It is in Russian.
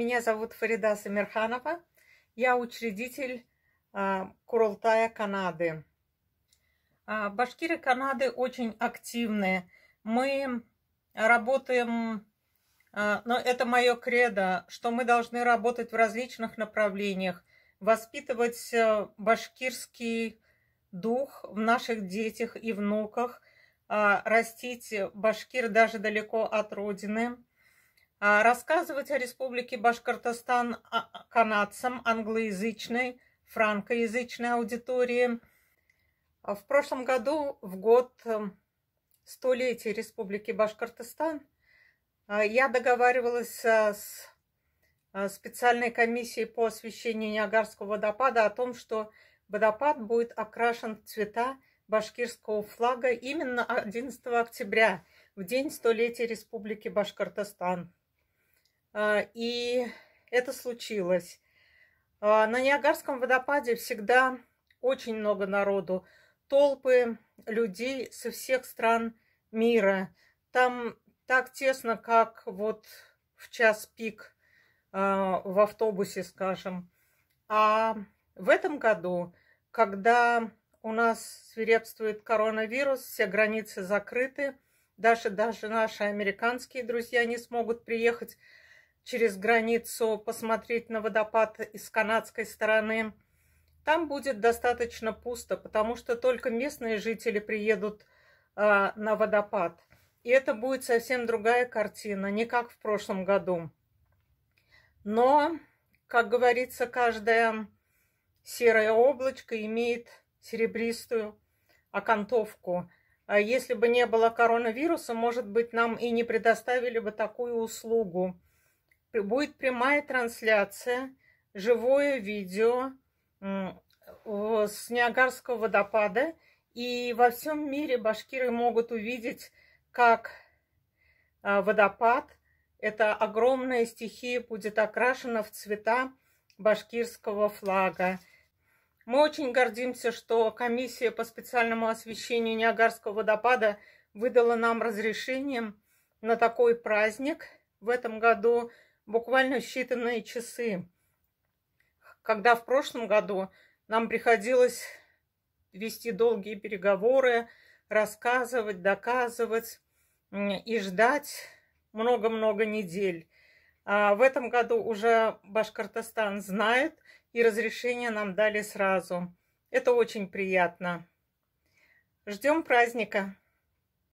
Меня зовут Фарида Самирханова. Я учредитель а, Курултая Канады. А, башкиры Канады очень активны. Мы работаем, а, но это мое кредо, что мы должны работать в различных направлениях, воспитывать э, башкирский дух в наших детях и внуках, а, растить башкир даже далеко от родины – а, рассказывать о Республике Башкортостан а, канадцам, англоязычной, франкоязычной аудитории. А, в прошлом году, в год эм, столетия Республики Башкортостан, я договаривалась э, с э, специальной комиссией по освещению Ниагарского водопада о том, что водопад будет окрашен в цвета башкирского флага именно 11 октября, в день столетия Республики Башкортостан. А, и это случилось. А, на Ниагарском водопаде всегда очень много народу. Толпы людей со всех стран мира. Там так тесно, как вот в час пик а, в автобусе, скажем. А в этом году, когда у нас свирепствует коронавирус, все границы закрыты, даже, даже наши американские друзья не смогут приехать, через границу, посмотреть на водопад из канадской стороны. Там будет достаточно пусто, потому что только местные жители приедут э, на водопад. И это будет совсем другая картина, не как в прошлом году. Но, как говорится, каждое серое облачко имеет серебристую окантовку. а Если бы не было коронавируса, может быть, нам и не предоставили бы такую услугу будет прямая трансляция, живое видео с Ниагарского водопада. И во всем мире башкиры могут увидеть, как а, водопад, это огромная стихия будет окрашена в цвета башкирского флага. Мы очень гордимся, что комиссия по специальному освещению Ниагарского водопада выдала нам разрешение на такой праздник в этом году – буквально считанные часы, когда в прошлом году нам приходилось вести долгие переговоры, рассказывать, доказывать и ждать много-много недель. А в этом году уже Башкортостан знает, и разрешение нам дали сразу. Это очень приятно. Ждем праздника!